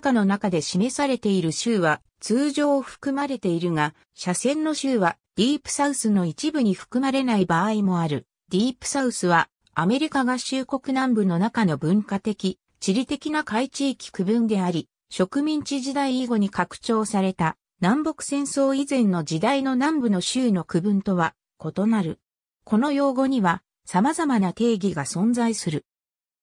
中の中で示されている州は通常含まれているが、斜線の州はディープサウスの一部に含まれない場合もある。ディープサウスはアメリカ合衆国南部の中の文化的、地理的な海地域区分であり、植民地時代以後に拡張された南北戦争以前の時代の南部の州の区分とは異なる。この用語には様々な定義が存在する。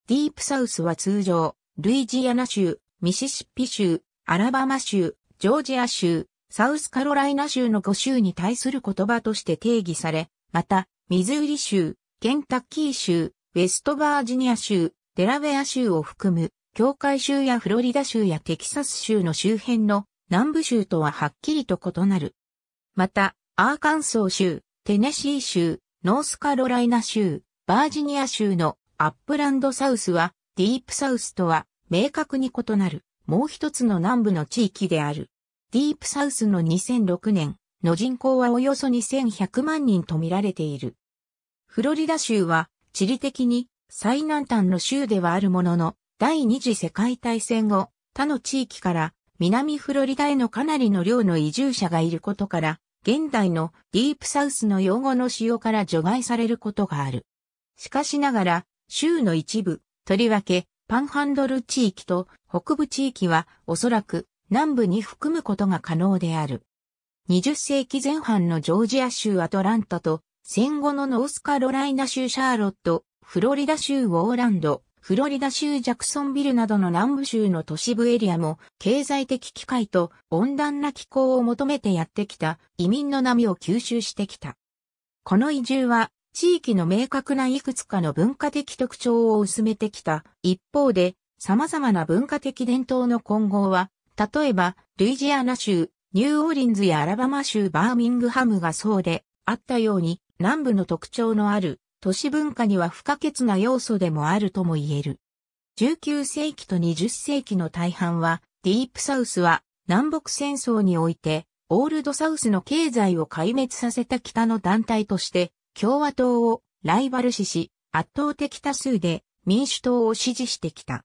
ディープサウスは通常、ルイジアナ州、ミシシッピ州、アラバマ州、ジョージア州、サウスカロライナ州の5州に対する言葉として定義され、また、ミズーリ州、ケンタッキー州、ウェストバージニア州、デラウェア州を含む、境界州やフロリダ州やテキサス州の周辺の南部州とははっきりと異なる。また、アーカンソー州、テネシー州、ノースカロライナ州、バージニア州のアップランドサウスは、ディープサウスとは明確に異なる、もう一つの南部の地域である。ディープサウスの2006年の人口はおよそ2100万人と見られている。フロリダ州は地理的に最南端の州ではあるものの、第二次世界大戦後、他の地域から南フロリダへのかなりの量の移住者がいることから、現代のディープサウスの用語の使用から除外されることがある。しかしながら、州の一部、とりわけパンハンドル地域と北部地域はおそらく南部に含むことが可能である。20世紀前半のジョージア州アトランタと戦後のノースカロライナ州シャーロット、フロリダ州ウォーランド、フロリダ州ジャクソンビルなどの南部州の都市部エリアも経済的機会と温暖な気候を求めてやってきた移民の波を吸収してきた。この移住は地域の明確ないくつかの文化的特徴を薄めてきた。一方で、様々な文化的伝統の混合は、例えば、ルイジアナ州、ニューオーリンズやアラバマ州バーミングハムがそうであったように、南部の特徴のある都市文化には不可欠な要素でもあるとも言える。19世紀と20世紀の大半は、ディープサウスは南北戦争において、オールドサウスの経済を壊滅させた北の団体として共和党をライバル視し、圧倒的多数で民主党を支持してきた。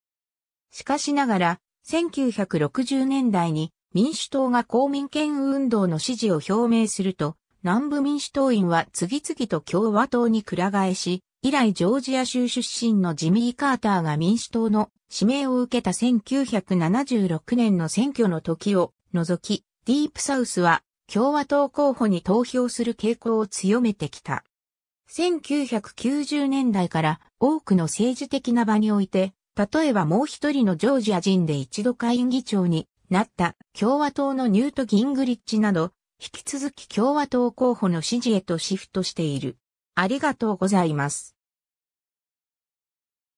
しかしながら、1960年代に民主党が公民権運動の支持を表明すると、南部民主党員は次々と共和党に倶替えし、以来ジョージア州出身のジミー・カーターが民主党の指名を受けた1976年の選挙の時を除き、ディープサウスは共和党候補に投票する傾向を強めてきた。1990年代から多くの政治的な場において、例えばもう一人のジョージア人で一度会議長になった共和党のニュート・ギングリッチなど、引き続き共和党候補の支持へとシフトしている。ありがとうございます。